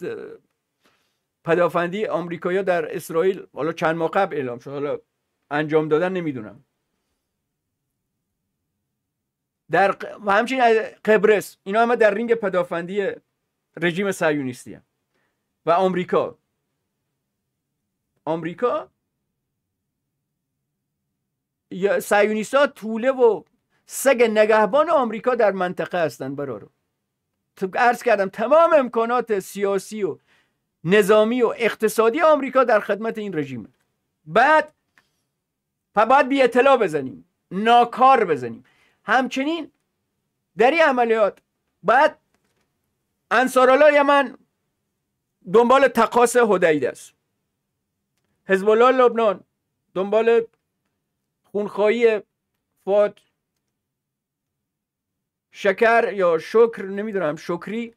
پدافندی آمریکایا در اسرائیل حالا چند ماه قبل اعلام شد حالا انجام دادن نمیدونم در و همچنین قبرس اینا همه در رینگ پدافندی رژیم سیونیستی هم. و آمریکا آمریکا ها طوله و سگ نگهبان آمریکا در منطقه هستند برارو تو عرض کردم تمام امکانات سیاسی و نظامی و اقتصادی آمریکا در خدمت این رژیمه بعد پا باید بی اطلاع بزنیم ناکار بزنیم همچنین در این عملیات باید انصارالله یمن دنبال تقاس هدید است حزب الله لبنان دنبال خونخواهی فاد شکر یا شکر نمیدونم شکری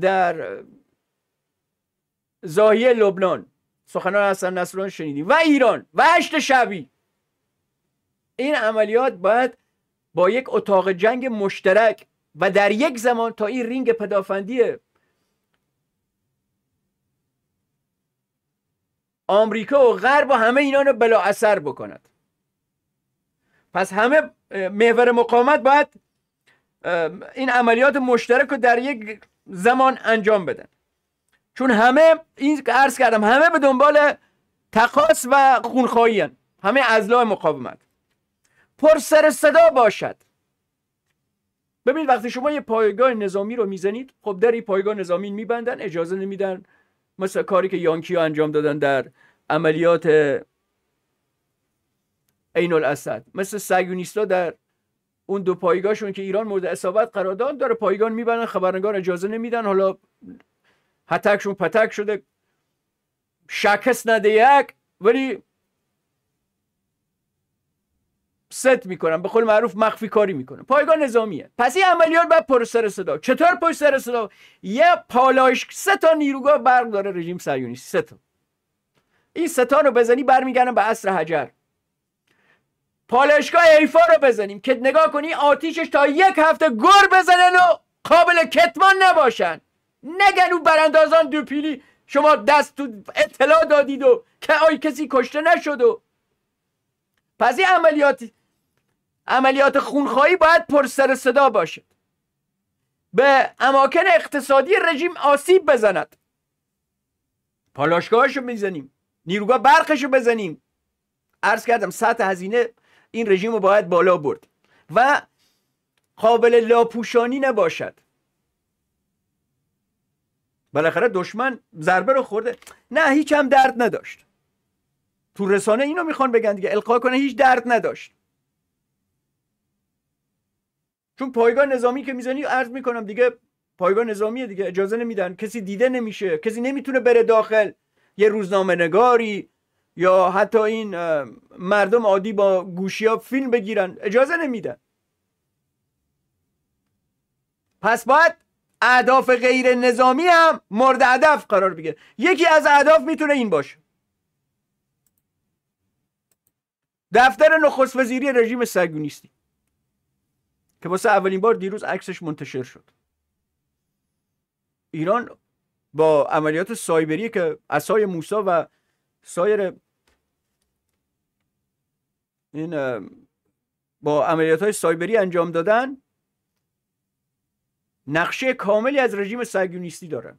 در زاهیه لبنان سخنان حسن نصرالله شنیدیم و ایران و هشت شبی این عملیات باید با یک اتاق جنگ مشترک و در یک زمان تا این رینگ پدافندی آمریکا و غرب و همه اینا رو بلا اثر بکند پس همه محور مقاومت باید این عملیات مشترک رو در یک زمان انجام بدن چون همه این عرض کردم همه به دنبال تقاس و خونخواهی هن. همه ازلاع مقاومت پر سر صدا باشد ببین وقتی شما یه پایگاه نظامی رو میزنید خب در این پایگاه نظامی میبندن اجازه نمیدن مثل کاری که یانکی ها انجام دادن در عملیات عین الاسد مثل ها در اون دو پایگاهشون که ایران مورد اصابت قرار داد داره پایگان میبرن خبرنگار اجازه نمیدن حالا هتکشون پتک شده شکست نده یک ولی ست میکنن به قول معروف مخفی کاری میکنه پایگاه نظامیه پس این عملیات بعد پر سر صدا چطور پرسر صدا یه پالایش سه تا نیروگاه برق داره رژیم صهیونیستی سه تا این ستا رو بزنی برمیگردن به عصر حجر پالایشگاه ایفا رو بزنیم که نگاه کنی آتیشش تا یک هفته گر بزنن و قابل کتمان نباشن نگن اون براندازان دوپیلی شما دست تو اطلاع دادید و که آی کسی کشته نشد و پس این عملیات خونخواهی باید پر سر صدا باشد به اماکن اقتصادی رژیم آسیب بزند پالاشگاهشو میزنیم نیروگاه رو بزنیم عرض کردم سطح هزینه این رژیم رو باید بالا برد و قابل لاپوشانی نباشد بالاخره دشمن ضربه رو خورده نه هیچ هم درد نداشت تو رسانه اینو میخوان بگن دیگه القا کنه هیچ درد نداشت چون پایگاه نظامی که میزنی عرض میکنم دیگه پایگاه نظامیه دیگه اجازه نمیدن کسی دیده نمیشه کسی نمیتونه بره داخل یه روزنامه نگاری یا حتی این مردم عادی با گوشی ها فیلم بگیرن اجازه نمیدن پس باید اهداف غیر نظامی هم مورد هدف قرار بگیره یکی از اهداف میتونه این باشه دفتر نخست وزیری رژیم سگونیستی که واسه اولین بار دیروز عکسش منتشر شد ایران با عملیات سایبری که اسای موسی و سایر این با عملیات های سایبری انجام دادن نقشه کاملی از رژیم سگیونیستی دارن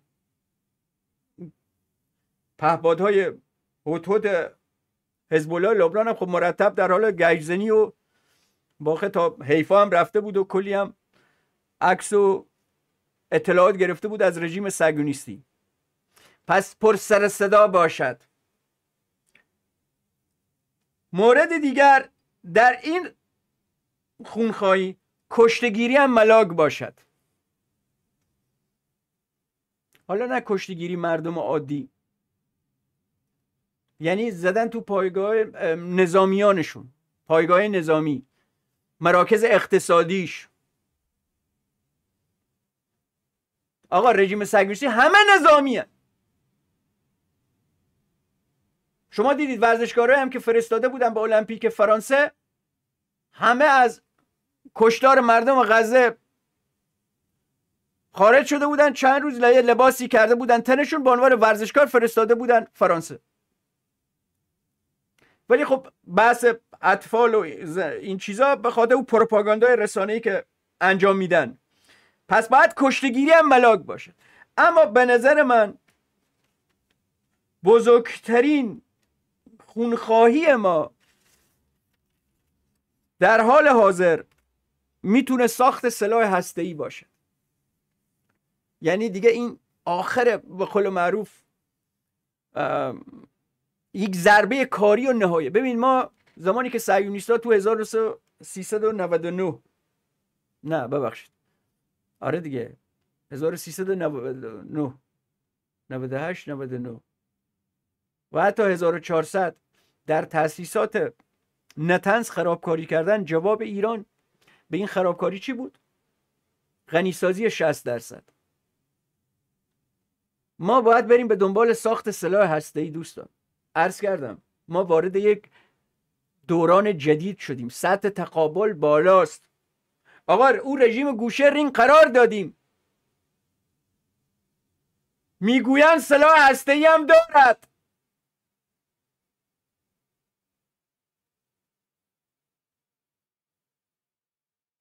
پهپادهای های حزب الله لبنان هم خب مرتب در حال گجزنی و واقع تا حیفا هم رفته بود و کلی هم عکس و اطلاعات گرفته بود از رژیم سگونیستی پس پر سر صدا باشد مورد دیگر در این خونخواهی کشتگیری هم ملاک باشد حالا نه کشتگیری مردم عادی یعنی زدن تو پایگاه نظامیانشون پایگاه نظامی مراکز اقتصادیش آقا رژیم سگوشتی همه نظامیه شما دیدید ورزشکارایی هم که فرستاده بودن به المپیک فرانسه همه از کشتار مردم غزه خارج شده بودن چند روز لباسی کرده بودن تنشون به عنوان ورزشکار فرستاده بودن فرانسه ولی خب بحث اطفال و این چیزا به خاطر او پروپاگاندای رسانه‌ای که انجام میدن پس باید کشتگیری هم ملاک باشه اما به نظر من بزرگترین خونخواهی ما در حال حاضر میتونه ساخت سلاح هسته‌ای باشه یعنی دیگه این آخر به قول معروف یک ضربه کاری و نهایی ببین ما زمانی که سیونیست ها تو 1399 نه ببخشید آره دیگه 1399 98 99 و حتی 1400 در تاسیسات نتنس خرابکاری کردن جواب ایران به این خرابکاری چی بود؟ غنیسازی 60 درصد ما باید بریم به دنبال ساخت سلاح هسته‌ای دوستان عرض کردم ما وارد یک دوران جدید شدیم سطح تقابل بالاست آقا او رژیم گوشه رین قرار دادیم میگوین سلاح هسته هم دارد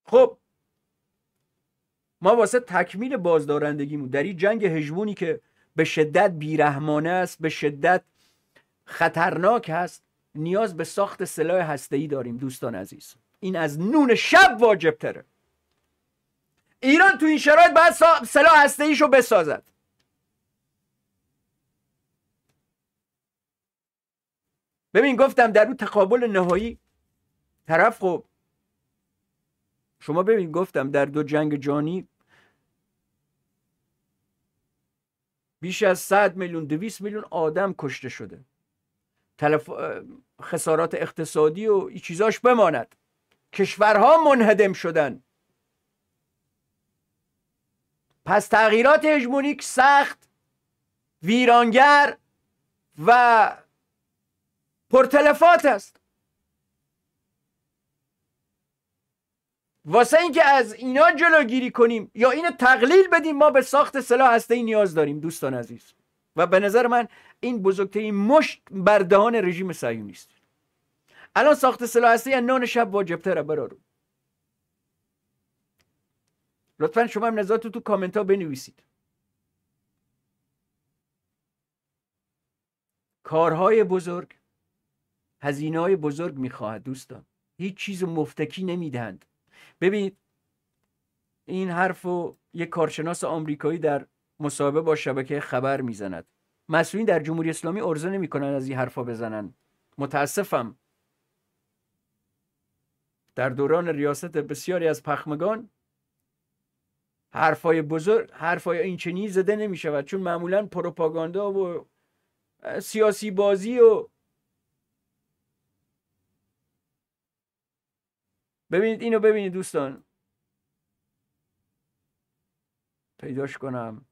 خب ما واسه تکمیل بازدارندگیمون در این جنگ هژمونی که به شدت بیرحمانه است به شدت خطرناک هست نیاز به ساخت سلاح هسته‌ای داریم دوستان عزیز این از نون شب واجب تره ایران تو این شرایط باید سلاح هسته‌ایشو بسازد ببین گفتم در اون تقابل نهایی طرف خب شما ببین گفتم در دو جنگ جانی بیش از 100 میلیون 200 میلیون آدم کشته شده تلف... خسارات اقتصادی و ای چیزاش بماند کشورها منهدم شدن پس تغییرات هژمونیک سخت ویرانگر و پرتلفات است واسه اینکه از اینا جلوگیری کنیم یا اینو تقلیل بدیم ما به ساخت سلاح هسته ای نیاز داریم دوستان عزیز و به نظر من این بزرگترین مشت بردهان دهان رژیم صهیونیست الان ساخت سلاح هستی نان شب واجبتره برارو لطفا شما هم نظرتون تو کامنت ها بنویسید کارهای بزرگ هزینه های بزرگ میخواهد دوستان هیچ چیز مفتکی نمیدهند ببینید این حرف یک کارشناس آمریکایی در مصاحبه با شبکه خبر میزند مسئولین در جمهوری اسلامی ارزه کنن از این حرفا بزنن متاسفم در دوران ریاست بسیاری از پخمگان حرفای بزرگ حرفای اینچنی زده نمی شود چون معمولا پروپاگاندا و سیاسی بازی و ببینید اینو ببینید دوستان پیداش کنم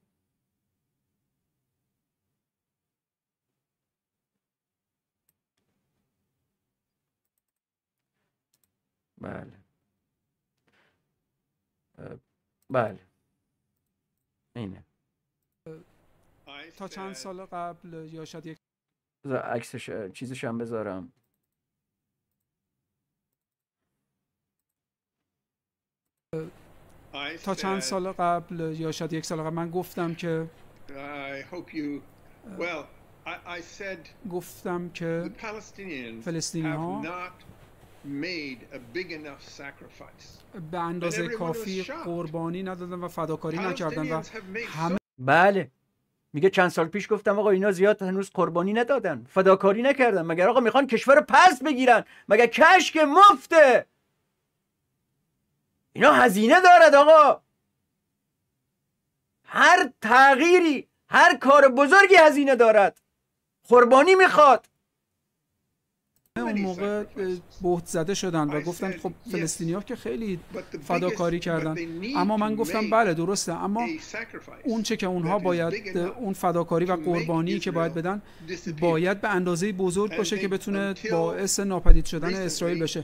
بله بله اینه تا چند سال قبل یا شاید یک عکسش چیزش هم بذارم تا چند سال قبل یا شاید یک سال قبل من گفتم که گفتم که فلسطینی ها به اندازه کافی قربانی ندادن و فداکاری نکردن و همه بله میگه چند سال پیش گفتم آقا اینا زیاد هنوز قربانی ندادن فداکاری نکردن مگر آقا میخوان کشور پس بگیرن مگر کشک مفته اینا هزینه دارد آقا هر تغییری هر کار بزرگی هزینه دارد قربانی میخواد اون موقع بهت زده شدن و گفتن خب فلسطینی که خیلی فداکاری کردن اما من گفتم بله درسته اما اون چه که اونها باید اون فداکاری و قربانی که باید بدن باید به اندازه بزرگ باشه که بتونه باعث ناپدید شدن اسرائیل بشه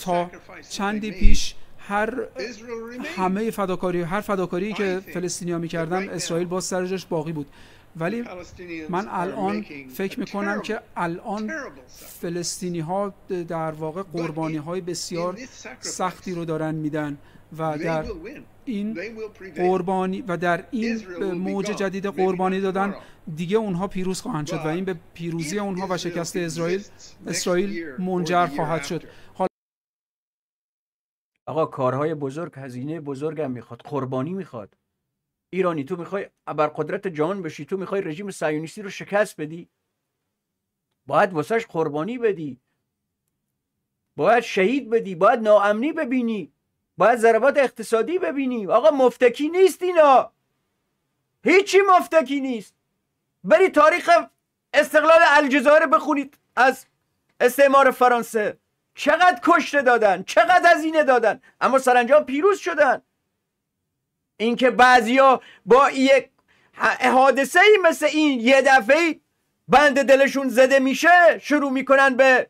تا چندی پیش هر همه فداکاری هر فداکاری که فلسطینیا میکردن اسرائیل با سر باقی بود ولی من الان فکر میکنم که الان فلسطینی ها در واقع قربانی های بسیار سختی رو دارن میدن و در این قربانی و در این موج جدید قربانی دادن دیگه اونها پیروز خواهند شد و این به پیروزی اونها و شکست اسرائیل اسرائیل منجر خواهد شد آقا کارهای بزرگ هزینه بزرگم میخواد قربانی میخواد ایرانی تو میخوای قدرت جهان بشی تو میخوای رژیم سیونیستی رو شکست بدی باید واسهش قربانی بدی باید شهید بدی باید ناامنی ببینی باید ضربات اقتصادی ببینی آقا مفتکی نیست اینا هیچی مفتکی نیست بری تاریخ استقلال الجزایر بخونید از استعمار فرانسه چقدر کشته دادن چقدر اینه دادن اما سرانجام پیروز شدن اینکه بعضیا با یک حادثه ای مثل این یه دفعه بند دلشون زده میشه شروع میکنن به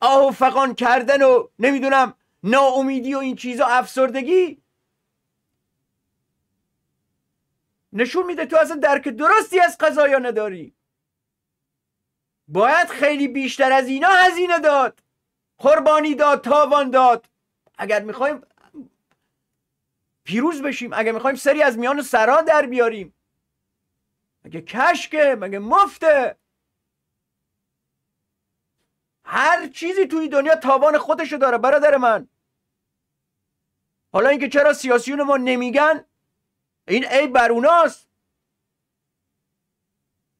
آه و فقان کردن و نمیدونم ناامیدی و این چیزا افسردگی نشون میده تو اصلا درک درستی از قضایا نداری باید خیلی بیشتر از اینا هزینه داد قربانی داد تاوان داد اگر میخوایم پیروز بشیم اگه میخوایم سری از میان سرا در بیاریم مگه کشکه مگه مفته هر چیزی توی دنیا تاوان خودشو داره برادر من حالا اینکه چرا سیاسیون ما نمیگن این عیب بر اوناست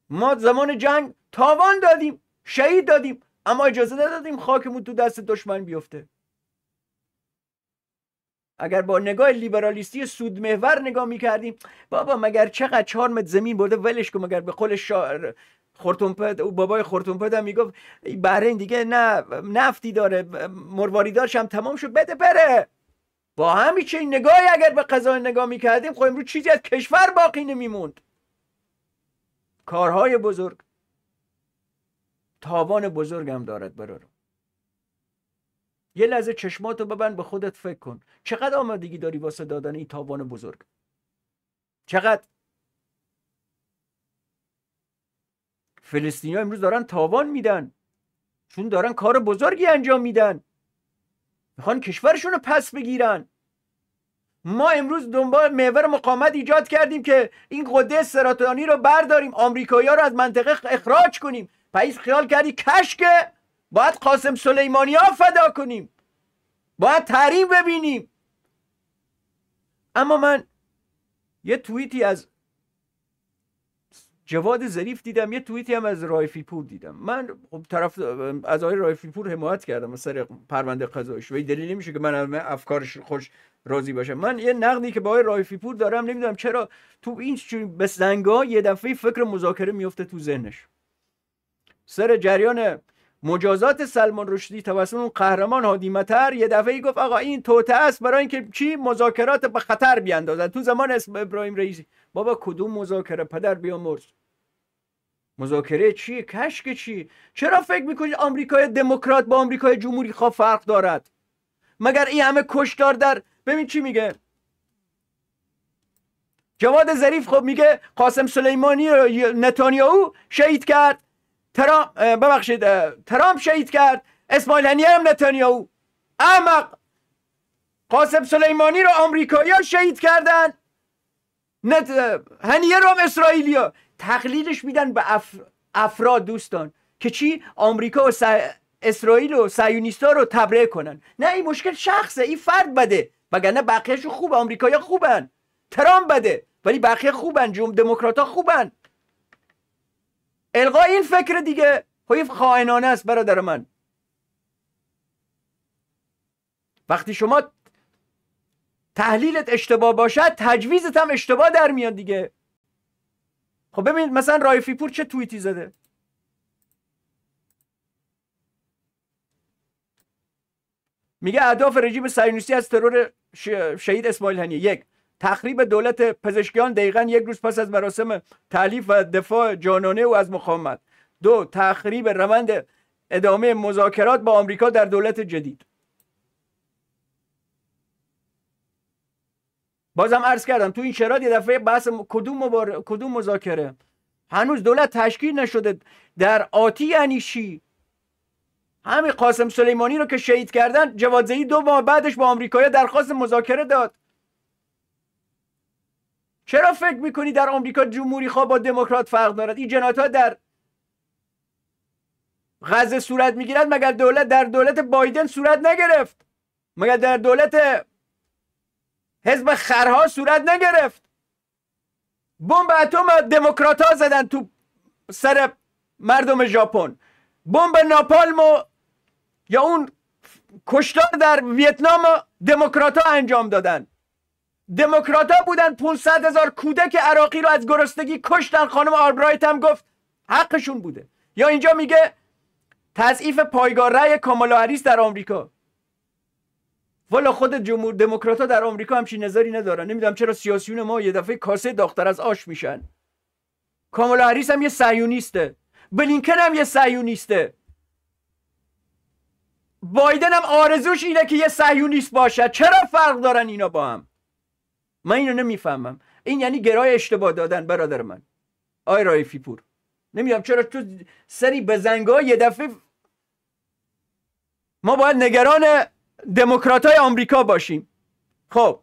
ما زمان جنگ تاوان دادیم شهید دادیم اما اجازه ندادیم خاکمون تو دست دشمن بیفته اگر با نگاه لیبرالیستی سودمحور نگاه میکردیم بابا مگر چقدر چهار متر زمین برده ولش کن مگر به قول شاعر خورتونپد او بابای خورتونپد هم میگفت این دیگه نه نفتی داره مرواریدارش هم تمام شد بده بره با همین چه نگاهی اگر به قضا نگاه میکردیم خب امروز چیزی از کشور باقی نمیموند کارهای بزرگ تاوان بزرگم دارد برارم یه لحظه چشماتو ببند به خودت فکر کن چقدر آمادگی داری واسه دادن این تاوان بزرگ چقدر فلسطینی ها امروز دارن تاوان میدن چون دارن کار بزرگی انجام میدن میخوان کشورشون رو پس بگیرن ما امروز دنبال محور مقامت ایجاد کردیم که این قده سراتانی رو برداریم آمریکایی‌ها رو از منطقه اخراج کنیم پس خیال کردی کشکه باید قاسم سلیمانی ها فدا کنیم باید تحریم ببینیم اما من یه توییتی از جواد ظریف دیدم یه توییتی هم از رایفی پور دیدم من خب طرف از آقای رایفی پور حمایت کردم سر پرونده قضاییش و دلیل نمیشه که من افکارش خوش راضی باشم من یه نقدی که با آقای رایفی پور دارم نمیدونم چرا تو این به ها یه دفعه فکر مذاکره میفته تو ذهنش سر جریان مجازات سلمان رشدی توسط اون قهرمان هادی متر یه دفعه گفت آقا این توته است برای اینکه چی مذاکرات به خطر بیاندازن تو زمان اسم ابراهیم رئیسی بابا کدوم مذاکره پدر بیامرز مذاکره چی کشک چی چرا فکر میکنید آمریکای دموکرات با آمریکای جمهوری خواه فرق دارد مگر این همه کشدار در ببین چی میگه جواد ظریف خب میگه قاسم سلیمانی نتانیاهو شهید کرد ترام ببخشید ترامپ شهید کرد اسماعیل هنیه هم نتانیاهو احمق قاسم سلیمانی رو آمریکایی ها شهید کردن نت... هنیه رو اسرائیلیا تقلیلش میدن به افراد دوستان که چی آمریکا و اسرائیل و سیونیستا رو تبرئه کنن نه این مشکل شخصه این فرد بده وگرنه بقیهشون خوب آمریکایا خوبن ترام بده ولی بقیه خوبن جمع دموکرات خوبن القا این فکر دیگه حیف خب خائنانه است برادر من وقتی شما تحلیلت اشتباه باشد تجویزت هم اشتباه در میاد دیگه خب ببینید مثلا رایفی پور چه توییتی زده میگه اهداف رژیم سینوسی از ترور شهید اسماعیل هنیه یک تخریب دولت پزشکیان دقیقا یک روز پس از مراسم تعلیف و دفاع جانانه او از مقاومت دو تخریب روند ادامه مذاکرات با آمریکا در دولت جدید بازم عرض کردم تو این شراد یه دفعه بحث کدوم, مبار... کدوم مذاکره هنوز دولت تشکیل نشده در آتی انیشی یعنی چی همین قاسم سلیمانی رو که شهید کردن جوادزهی دو ماه بعدش با آمریکایی درخواست مذاکره داد چرا فکر میکنی در آمریکا جمهوری خواه با دموکرات فرق دارد این جنایت ها در غزه صورت میگیرد مگر دولت در دولت بایدن صورت نگرفت مگر در دولت حزب خرها صورت نگرفت بمب اتم دموکرات ها زدن تو سر مردم ژاپن بمب ناپالم و یا اون کشتار در ویتنام دموکرات ها انجام دادن دموکرات بودن 500 هزار کودک عراقی رو از گرسنگی کشتن خانم آربرایت هم گفت حقشون بوده یا اینجا میگه تضعیف پایگاه رأی کامالا هریس در آمریکا والا خود جمهور دموکراتا در آمریکا همچین نظری ندارن نمیدونم چرا سیاسیون ما یه دفعه کاسه داختر از آش میشن کامالا هریس هم یه صهیونیسته بلینکن هم یه صهیونیسته بایدن هم آرزوش اینه که یه صهیونیست باشد چرا فرق دارن اینا با هم من اینو نمیفهمم این یعنی گرای اشتباه دادن برادر من آی رایفی پور نمیدونم چرا تو سری زنگا یه دفعه ما باید نگران های آمریکا باشیم خب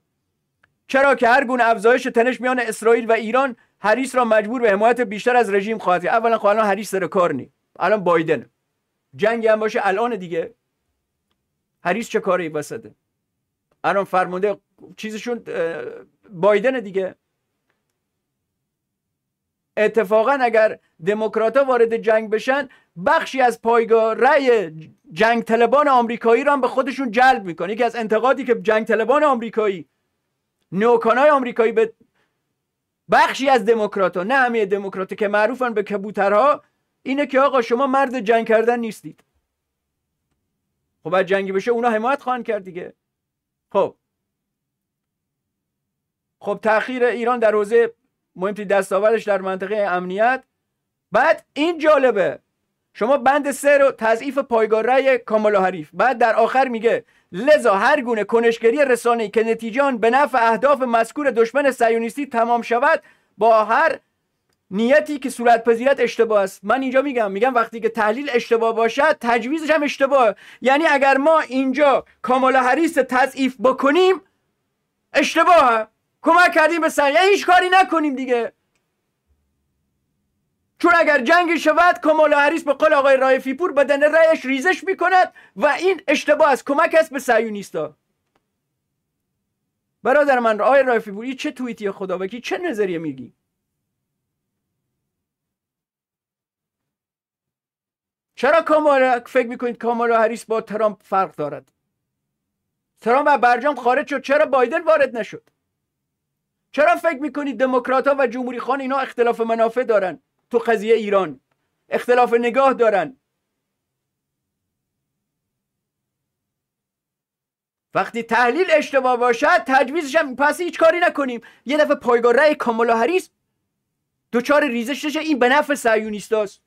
چرا که هر گونه افزایش تنش میان اسرائیل و ایران هریس را مجبور به حمایت بیشتر از رژیم خواهد کرد اولا خب الان هریس سر کار نی الان بایدن جنگی هم باشه الان دیگه هریس چه کاری وسطه الان فرمانده چیزشون بایدن دیگه اتفاقا اگر دموکراتها وارد جنگ بشن بخشی از پایگاه رأی جنگ طلبان آمریکایی رو هم به خودشون جلب میکنه یکی از انتقادی که جنگ طلبان آمریکایی نوکانای آمریکایی به بخشی از دموکراتها نه همه دموکرات که معروفن به کبوترها اینه که آقا شما مرد جنگ کردن نیستید خب بعد جنگی بشه اونا حمایت خواهند کرد دیگه خب خب تاخیر ایران در حوزه مهمتی دستاوردش در منطقه امنیت بعد این جالبه شما بند سه رو تضعیف پایگاه رأی کامالا حریف بعد در آخر میگه لذا هر گونه کنشگری رسانه که نتیجان به نفع اهداف مذکور دشمن سیونیستی تمام شود با هر نیتی که صورت پذیرت اشتباه است من اینجا میگم میگم وقتی که تحلیل اشتباه باشد تجویزش هم اشتباه یعنی اگر ما اینجا کامالا هریس تضعیف بکنیم اشتباهه کمک کردیم به سنگ هیچ کاری نکنیم دیگه چون اگر جنگ شود کمال هریس به قول آقای رایفی پور بدن رایش ریزش میکند و این اشتباه است کمک است به سیونیستا برادر من آقای رایفی پور چه توییتی خداوکی چه نظریه میگی چرا کامالا فکر میکنید کامالا هریس با ترامپ فرق دارد ترامپ و برجام خارج شد چرا بایدن وارد نشد چرا فکر میکنید دموکرات ها و جمهوری خان اینا اختلاف منافع دارن تو قضیه ایران اختلاف نگاه دارن وقتی تحلیل اشتباه باشد تجویزش هم پس هیچ کاری نکنیم یه دفعه پایگاه رای کامالا هریس دوچار ریزش این به نفع هست.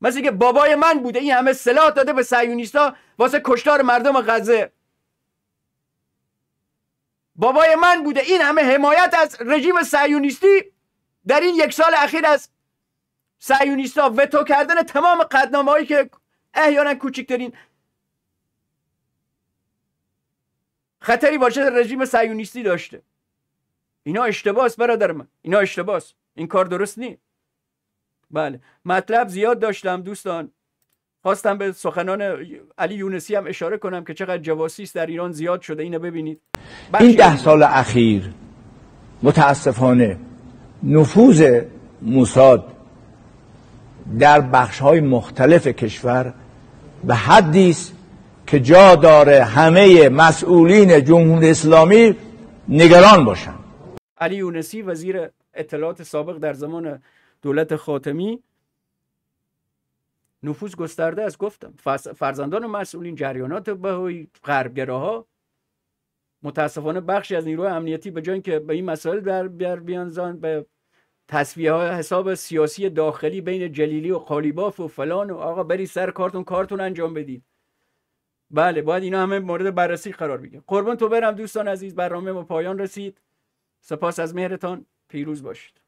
مثل که بابای من بوده این همه سلاح داده به صهیونیستا واسه کشتار مردم غزه بابای من بوده این همه حمایت از رژیم سعیونیستی در این یک سال اخیر از سیونیستا وتو کردن تمام قدنامه هایی که احیانا کوچکترین خطری واجد رژیم سعیونیستی داشته اینا اشتباس برادر من اینا اشتباس این کار درست نیست بله مطلب زیاد داشتم دوستان خواستم به سخنان علی یونسی هم اشاره کنم که چقدر جواسیس در ایران زیاد شده اینو ببینید این ده سال اخیر متاسفانه نفوذ موساد در بخش های مختلف کشور به حدی است که جا داره همه مسئولین جمهوری اسلامی نگران باشن علی یونسی وزیر اطلاعات سابق در زمان دولت خاتمی نفوذ گسترده از گفتم فرزندان و مسئولین جریانات بهایی غربگراها متاسفانه بخشی از نیروی امنیتی به جای که به این مسائل در بیان زن به تصویه های حساب سیاسی داخلی بین جلیلی و قالیباف و فلان و آقا بری سر کارتون کارتون انجام بدید بله باید اینا همه مورد بررسی قرار بگیره قربان تو برم دوستان عزیز برنامه ما پایان رسید سپاس از مهرتان پیروز باشید